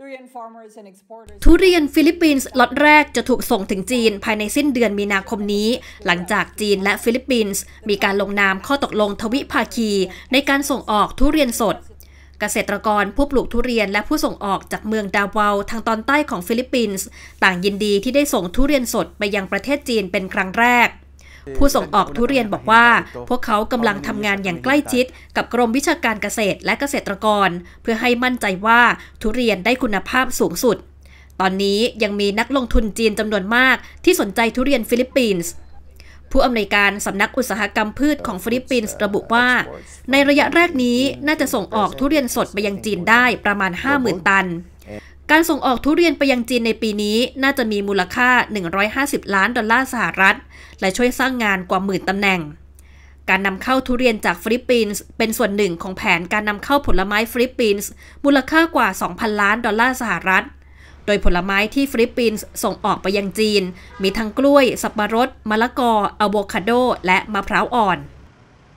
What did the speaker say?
ทุเรียนฟิลิปปินส์ล็อตแรกจะถูกส่งถึงจีนภายในสิ้นเดือนมีนาคมนี้ หลังจากจีนและฟิลิปปินส์มีการลงนามข้อตกลงทวิภาคี ในการส่งออกทุเรียนสด เกษตรกรผู้ปลูกทุเรียนและผู้ส่งออกจากเมืองดาวเวทางตอนใต้ของฟิลิปปินส์ต่างยินดีที่ได้ส่งทุเรียนสดไปยังประเทศจีนเป็นครั้งแรกผู้ส่งออกทุเรียนบอกว่า พวกเขากำลังทำงานอย่างใกล้ชิดกับกรมวิชาการเกษตรและเกษตรกร เพื่อให้มั่นใจว่าทุเรียนได้คุณภาพสูงสุด ตอนนี้ยังมีนักลงทุนจีนจำนวนมากที่สนใจทุเรียนฟิลิปปินส์ ผู้อำนวยการสำนักอุตสาหกรรมพืชของฟิลิปปินส์ระบุว่า ในระยะแรกนี้น่าจะส่งออกทุเรียนสดไปยังจีนได้ประมาณ 50,000 ตันการส่งออกทุเรียนไปยังจีนในปีนี้ น่าจะมีมูลค่า 150 ล้านดอลลาร์สหรัฐ และช่วยสร้างงานกว่าหมื่นตำแหน่ง การนำเข้าทุเรียนจากฟิลิปปินส์เป็นส่วนหนึ่งของแผนการนำเข้าผลไม้ฟิลิปปินส์มูลค่ากว่า 2,000 ล้าน ดอลลาร์สหรัฐ โดยผลไม้ที่ฟิลิปปินส์ส่งออกไปยังจีน มีทั้งกล้วย สับปะรดมะละกออะโวคาโด และมะพร้าวอ่อน